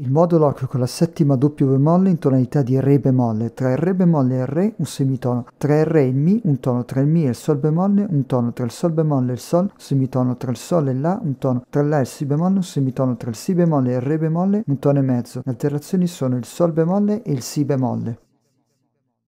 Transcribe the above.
Il modulo occhio con la settima doppio bemolle in tonalità di Re bemolle, tra il Re bemolle e il Re un semitono, tra il Re e il Mi un tono, tra il Mi e il Sol bemolle un tono, tra il Sol bemolle e il Sol un semitono, tra il Sol e il La un tono, tra il La e il Si bemolle un semitono, tra il Si bemolle e il Re bemolle un tono e mezzo. Le alterazioni sono il Sol bemolle e il Si bemolle.